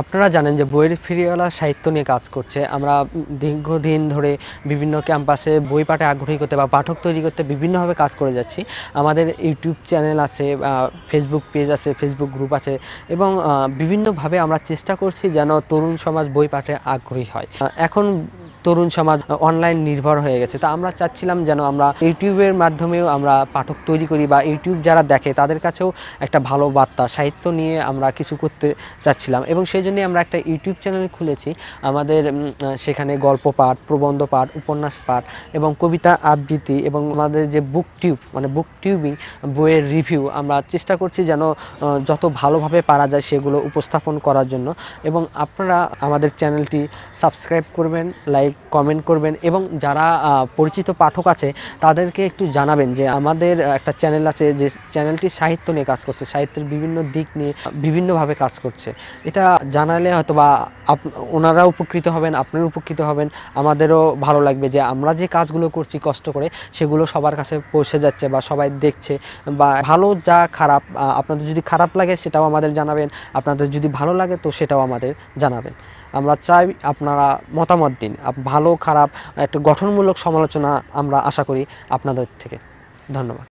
আপনারা জানেন যে বইয়ের ফিরিওয়ালা সাহিত্য নিয়ে কাজ করছে আমরা দীর্ঘদিন ধরে বিভিন্ন ক্যাম্পাসে বই পাঠে আগ্রহী করতে বা পাঠক তৈরি করতে বিভিন্নভাবে কাজ করে যাচ্ছি আমাদের ইউটিউব চ্যানেল আছে ফেসবুক পেজ আছে ফেসবুক গ্রুপ আছে এবং বিভিন্নভাবে আমরা চেষ্টা করছি যেন তরুণ সমাজ বই পাঠে আগ্রহী হয় এখন তরুণ সমাজ অনলাইন নির্ভর হয়ে গেছে তো আমরা চাচ্ছিলাম যেন আমরা ইউটিউবের মাধ্যমেও আমরা পাঠক তৈরি করি বা ইউটিউব যারা দেখে তাদের কাছেও একটা ভালো বার্তা সাহিত্য নিয়ে আমরা কিছু করতে চাচ্ছিলাম এবং সেই জন্যে আমরা একটা ইউটিউব চ্যানেল খুলেছি আমাদের সেখানে গল্প পাঠ প্রবন্ধ পাঠ উপন্যাস পাঠ এবং কবিতা আবৃত্তি এবং আমাদের যে বুক টিউব মানে বুক টিউবিং বইয়ের রিভিউ আমরা চেষ্টা করছি যেন যত ভালোভাবে পারা যায় সেগুলো উপস্থাপন করার জন্য এবং আপনারা আমাদের চ্যানেলটি সাবস্ক্রাইব করবেন লাইক কমেন্ট করবেন এবং যারা পরিচিত পাঠক আছে তাদেরকে একটু জানাবেন যে আমাদের একটা চ্যানেল আছে যে চ্যানেলটি সাহিত্য নিয়ে কাজ করছে সাহিত্যের বিভিন্ন দিক নিয়ে বিভিন্নভাবে কাজ করছে এটা জানালে হয়তো বা আপ ওনারা উপকৃত হবেন আপনিও উপকৃত হবেন আমাদেরও ভালো লাগবে যে আমরা যে কাজগুলো করছি কষ্ট করে সেগুলো সবার কাছে পৌঁছে যাচ্ছে বা সবাই দেখছে বা ভালো যা খারাপ আপনাদের যদি খারাপ লাগে সেটাও আমাদের জানাবেন আপনাদের যদি ভালো লাগে তো সেটাও আমাদের জানাবেন আমরা চাই আপনারা মতামত দিন ভালো খারাপ একটা গঠনমূলক সমালোচনা আমরা আশা করি আপনাদের থেকে ধন্যবাদ